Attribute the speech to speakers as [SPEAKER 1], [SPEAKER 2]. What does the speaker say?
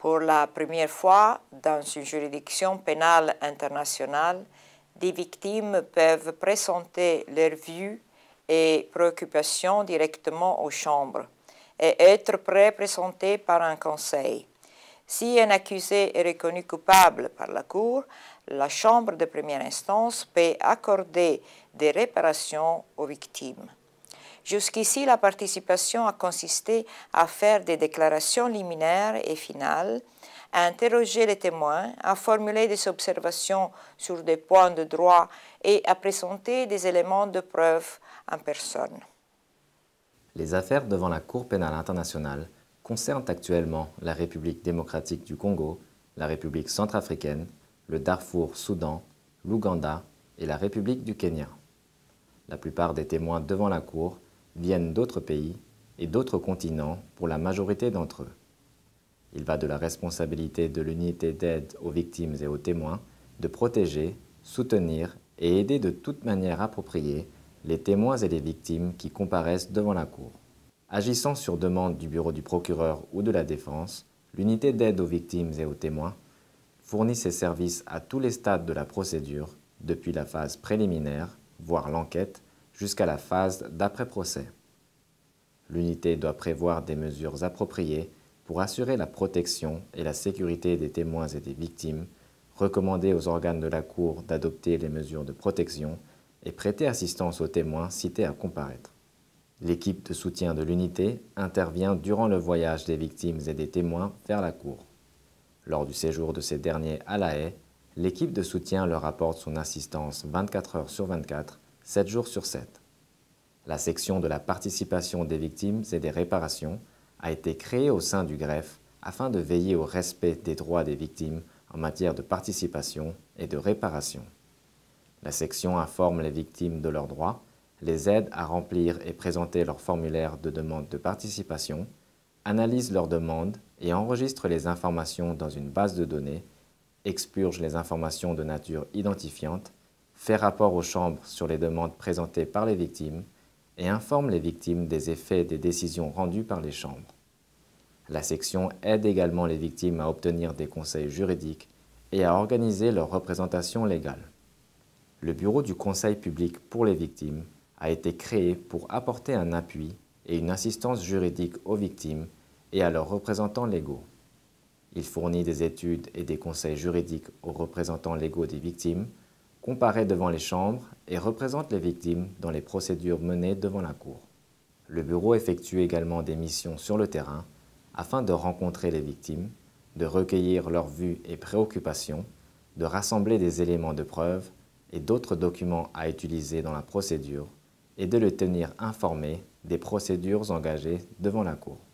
[SPEAKER 1] pour la première fois dans une juridiction pénale internationale, des victimes peuvent présenter leurs vues et préoccupations directement aux chambres et être pré-présentées par un conseil. Si un accusé est reconnu coupable par la Cour, la Chambre de première instance peut accorder des réparations aux victimes. Jusqu'ici, la participation a consisté à faire des déclarations liminaires et finales, à interroger les témoins, à formuler des observations sur des points de droit et à présenter des éléments de preuve en personne.
[SPEAKER 2] Les affaires devant la Cour pénale internationale concernent actuellement la République démocratique du Congo, la République centrafricaine, le Darfour Soudan, l'Ouganda et la République du Kenya. La plupart des témoins devant la Cour viennent d'autres pays et d'autres continents pour la majorité d'entre eux. Il va de la responsabilité de l'unité d'aide aux victimes et aux témoins de protéger, soutenir et aider de toute manière appropriée les témoins et les victimes qui comparaissent devant la Cour. Agissant sur demande du bureau du procureur ou de la défense, l'unité d'aide aux victimes et aux témoins fournit ses services à tous les stades de la procédure, depuis la phase préliminaire, voire l'enquête, jusqu'à la phase d'après-procès. L'unité doit prévoir des mesures appropriées pour assurer la protection et la sécurité des témoins et des victimes, recommander aux organes de la Cour d'adopter les mesures de protection et prêter assistance aux témoins cités à comparaître. L'équipe de soutien de l'unité intervient durant le voyage des victimes et des témoins vers la Cour. Lors du séjour de ces derniers à La Haye, l'équipe de soutien leur apporte son assistance 24 heures sur 24 7 jours sur 7. La section de la participation des victimes et des réparations a été créée au sein du greffe afin de veiller au respect des droits des victimes en matière de participation et de réparation. La section informe les victimes de leurs droits, les aide à remplir et présenter leur formulaire de demande de participation, analyse leurs demandes et enregistre les informations dans une base de données, expurge les informations de nature identifiante fait rapport aux chambres sur les demandes présentées par les victimes et informe les victimes des effets des décisions rendues par les chambres. La section aide également les victimes à obtenir des conseils juridiques et à organiser leur représentation légale. Le bureau du Conseil public pour les victimes a été créé pour apporter un appui et une assistance juridique aux victimes et à leurs représentants légaux. Il fournit des études et des conseils juridiques aux représentants légaux des victimes comparaît devant les chambres et représente les victimes dans les procédures menées devant la Cour. Le bureau effectue également des missions sur le terrain afin de rencontrer les victimes, de recueillir leurs vues et préoccupations, de rassembler des éléments de preuve et d'autres documents à utiliser dans la procédure et de le tenir informé des procédures engagées devant la Cour.